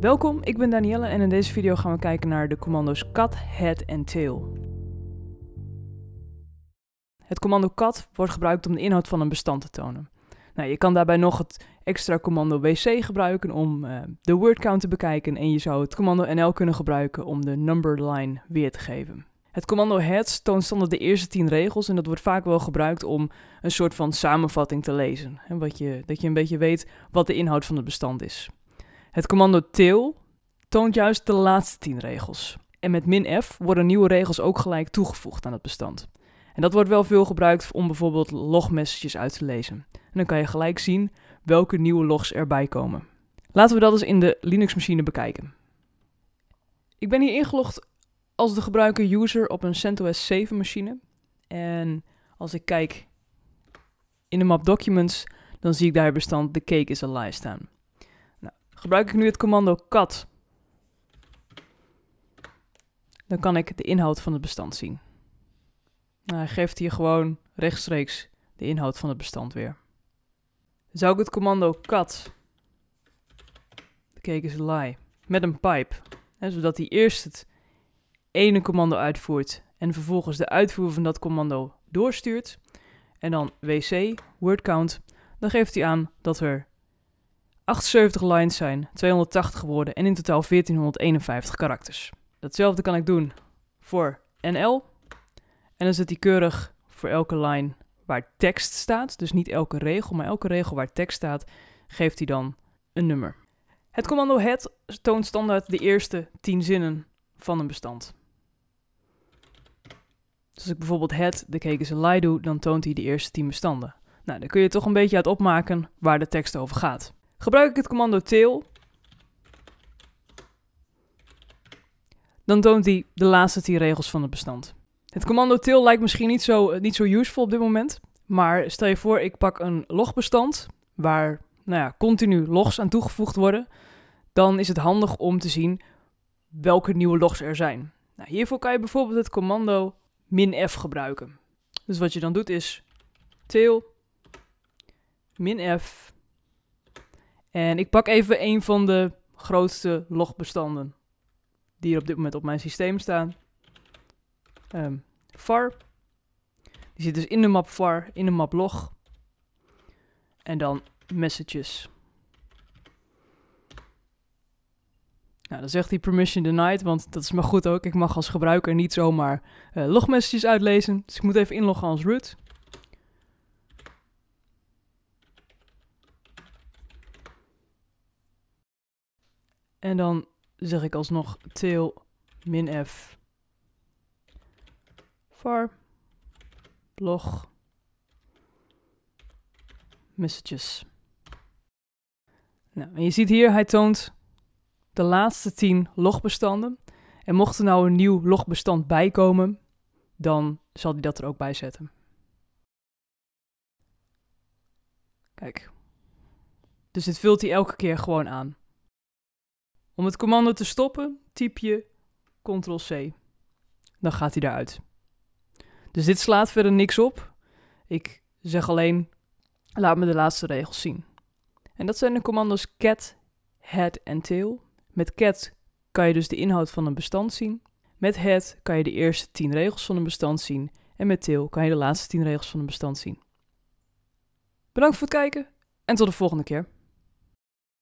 Welkom, ik ben Danielle en in deze video gaan we kijken naar de commando's cat, head en tail. Het commando cat wordt gebruikt om de inhoud van een bestand te tonen. Nou, je kan daarbij nog het extra commando wc gebruiken om uh, de wordcount te bekijken en je zou het commando nl kunnen gebruiken om de number line weer te geven. Het commando heads toont standaard de eerste 10 regels en dat wordt vaak wel gebruikt om een soort van samenvatting te lezen. en wat je, dat je een beetje weet wat de inhoud van het bestand is. Het commando til toont juist de laatste 10 regels. En met min f worden nieuwe regels ook gelijk toegevoegd aan het bestand. En dat wordt wel veel gebruikt om bijvoorbeeld logmessages uit te lezen. En dan kan je gelijk zien welke nieuwe logs erbij komen. Laten we dat eens in de Linux-machine bekijken. Ik ben hier ingelogd als de gebruiker user op een CentOS 7-machine. En als ik kijk in de map documents, dan zie ik daar het bestand The Cake is Lie staan gebruik ik nu het commando cat. Dan kan ik de inhoud van het bestand zien. Nou, hij geeft hier gewoon rechtstreeks de inhoud van het bestand weer. Zou ik het commando cat, de cake is lie, met een pipe, hè, zodat hij eerst het ene commando uitvoert en vervolgens de uitvoer van dat commando doorstuurt, en dan wc, word count, dan geeft hij aan dat er 78 lines zijn, 280 woorden en in totaal 1451 karakters. Datzelfde kan ik doen voor NL. En dan zet hij keurig voor elke line waar tekst staat, dus niet elke regel, maar elke regel waar tekst staat, geeft hij dan een nummer. Het commando head toont standaard de eerste 10 zinnen van een bestand. Dus als ik bijvoorbeeld head de kekens lie doe, dan toont hij de eerste 10 bestanden. Nou, dan kun je toch een beetje uit opmaken waar de tekst over gaat. Gebruik ik het commando tail, dan toont hij de laatste 10 regels van het bestand. Het commando tail lijkt misschien niet zo, eh, niet zo useful op dit moment, maar stel je voor ik pak een logbestand waar nou ja, continu logs aan toegevoegd worden, dan is het handig om te zien welke nieuwe logs er zijn. Nou, hiervoor kan je bijvoorbeeld het commando min f gebruiken. Dus wat je dan doet is tail min f en ik pak even een van de grootste logbestanden die er op dit moment op mijn systeem staan. Um, ehm, var. Die zit dus in de map var, in de map log. En dan messages. Nou, dan zegt hij permission denied, want dat is maar goed ook. Ik mag als gebruiker niet zomaar uh, logmessages uitlezen. Dus ik moet even inloggen als root. En dan zeg ik alsnog tail min f var log messages. Nou, en je ziet hier, hij toont de laatste 10 logbestanden. En mocht er nou een nieuw logbestand bijkomen, dan zal hij dat er ook bij zetten. Kijk. Dus dit vult hij elke keer gewoon aan. Om het commando te stoppen, typ je Ctrl-C. Dan gaat hij eruit. Dus dit slaat verder niks op. Ik zeg alleen, laat me de laatste regels zien. En dat zijn de commando's cat, head en tail. Met cat kan je dus de inhoud van een bestand zien. Met head kan je de eerste 10 regels van een bestand zien. En met tail kan je de laatste 10 regels van een bestand zien. Bedankt voor het kijken en tot de volgende keer.